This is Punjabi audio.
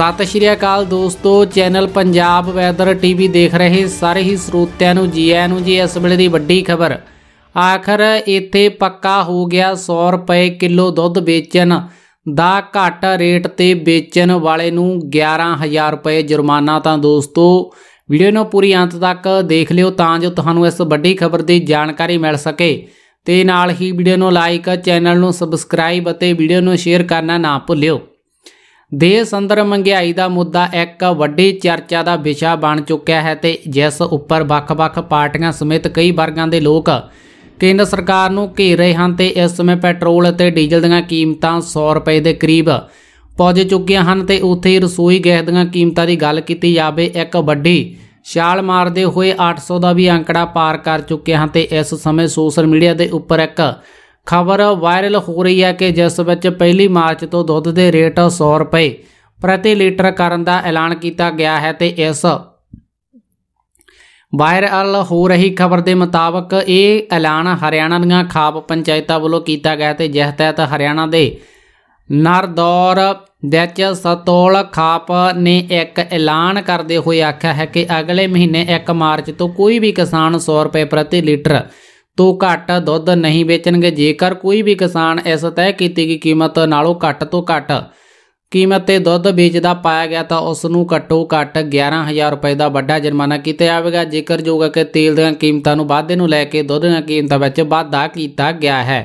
ਸਤਿ ਸ਼੍ਰੀ ਅਕਾਲ ਦੋਸਤੋ ਚੈਨਲ ਪੰਜਾਬ ਵੈਦਰ ਟੀਵੀ ਦੇਖ ਰਹੇ ਸਾਰੇ ਹੀ ਸਰੋਤਿਆਂ ਨੂੰ ਜੀ ਆਇਆਂ ਨੂੰ ਜੀ ਇਸ ਵੇਲੇ ਦੀ ਵੱਡੀ ਖਬਰ ਆਖਰ ਇੱਥੇ ਪੱਕਾ ਹੋ ਗਿਆ 100 ਰੁਪਏ ਕਿਲੋ ਦੁੱਧ ਵੇਚਣ ਦਾ ਘੱਟ ਰੇਟ ਤੇ ਵੇਚਣ ਵਾਲੇ ਨੂੰ 11000 ਰੁਪਏ ਜੁਰਮਾਨਾ ਤਾਂ ਦੋਸਤੋ ਵੀਡੀਓ ਨੂੰ ਪੂਰੀ ਅੰਤ ਤੱਕ ਦੇਖ ਲਿਓ ਤਾਂ ਜੋ ਤੁਹਾਨੂੰ ਇਸ ਵੱਡੀ ਖਬਰ ਦੀ ਜਾਣਕਾਰੀ ਮਿਲ ਸਕੇ ਤੇ ਨਾਲ ਹੀ ਵੀਡੀਓ ਨੂੰ ਲਾਈਕ ਚੈਨਲ ਨੂੰ ਸਬਸਕ੍ਰਾਈਬ ਅਤੇ ਵੀਡੀਓ ਨੂੰ ਸ਼ੇਅਰ ਕਰਨਾ ਨਾ ਭੁੱਲਿਓ ਦੇਸ਼ ਅੰਦਰ ਮੰਗਿਆਈ ਦਾ ਮੁੱਦਾ ਇੱਕ ਵੱਡੀ ਚਰਚਾ ਦਾ ਵਿਸ਼ਾ ਬਣ ਚੁੱਕਿਆ ਹੈ ਤੇ ਜਿਸ ਉੱਪਰ ਵੱਖ-ਵੱਖ ਪਾਰਟੀਆਂ ਸਮੇਤ ਕਈ ਵਰਗਾਂ ਦੇ ਲੋਕ ਕੇਂਦਰ ਸਰਕਾਰ ਨੂੰ ਘੇਰ ਰਹੇ ਹਨ ਤੇ ਇਸ ਸਮੇਂ ਪੈਟਰੋਲ ਅਤੇ ਡੀਜ਼ਲ ਦੀਆਂ ਕੀਮਤਾਂ 100 ਰੁਪਏ ਦੇ ਕਰੀਬ ਪਹੁੰਚ ਚੁੱਕੀਆਂ ਹਨ ਤੇ ਉੱਥੇ ਰਸੋਈ ਗੈਸ ਦੀਆਂ ਕੀਮਤਾਂ ਦੀ ਗੱਲ ਕੀਤੀ ਜਾਵੇ ਇੱਕ ਵੱਡੀ ਛਾਲ ਮਾਰਦੇ ਹੋਏ 800 ਦਾ ਵੀ ਅੰਕੜਾ ਪਾਰ ਕਰ ਚੁੱਕੇ ਹਨ ਤੇ ਇਸ ਸਮੇਂ ਸੋਸ਼ਲ ਮੀਡੀਆ ਦੇ ਉੱਪਰ ਇੱਕ ਖਬਰ ਵਾਇਰਲ ਹੋ ਰਹੀ ਹੈ ਕਿ ਜਿਸ ਵਿੱਚ ਪਹਿਲੀ ਮਾਰਚ ਤੋਂ ਦੁੱਧ ਦੇ ਰੇਟ 100 ਰੁਪਏ ਪ੍ਰਤੀ ਲੀਟਰ ਕਰਨ ਦਾ ਐਲਾਨ ਕੀਤਾ ਗਿਆ ਹੈ ਤੇ ਇਸ ਵਾਇਰਲ ਹੋ ਰਹੀ ਖਬਰ ਦੇ ਮੁਤਾਬਕ ਇਹ ਐਲਾਨ ਹਰਿਆਣਾ ਦੀਆਂ ਖਾਪ ਪੰਚਾਇਤਾਂ ਵੱਲੋਂ ਕੀਤਾ ਗਿਆ ਤੇ ਜਿਸ ਤਹਿਤ ਹਰਿਆਣਾ ਦੇ ਨਰਦੌਰ ਵਿੱਚ ਸਤੋਲ ਖਾਪ ਨੇ ਇੱਕ ਐਲਾਨ ਕਰਦੇ ਹੋਏ ਆਖਿਆ ਹੈ ਕਿ ਅਗਲੇ ਮਹੀਨੇ 1 ਮਾਰਚ ਤੋਂ ਕੋਈ ਵੀ ਕਿਸਾਨ 100 ਰੁਪਏ ਪ੍ਰਤੀ ਲੀਟਰ ਤੋਂ ਘੱਟ ਦੁੱਧ ਨਹੀਂ ਵੇਚਣਗੇ ਜੇਕਰ ਕੋਈ ਵੀ ਕਿਸਾਨ ਇਸ ਤੈਅ ਕੀਤੀ ਗਈ ਕੀਮਤ ਨਾਲੋਂ ਘੱਟ ਤੋਂ ਘੱਟ ਕੀਮਤ ਤੇ ਦੁੱਧ ਵੇਚਦਾ ਪਾਇਆ ਗਿਆ ਤਾਂ ਉਸ ਨੂੰ ਘੱਟੋ ਘੱਟ 11000 ਰੁਪਏ ਦਾ ਵੱਡਾ ਜੁਰਮਾਨਾ ਕੀਤਾ ਜਾਵੇਗਾ ਜੇਕਰ ਜੋਗਾ ਕਿ ਤੇਲ ਦੀਆਂ ਕੀਮਤਾਂ ਨੂੰ ਵਾਧੇ ਨੂੰ ਲੈ ਕੇ ਦੁੱਧ ਦੀਆਂ ਕੀਮਤਾਂ ਵਿੱਚ ਵਾਧਾ ਕੀਤਾ ਗਿਆ ਹੈ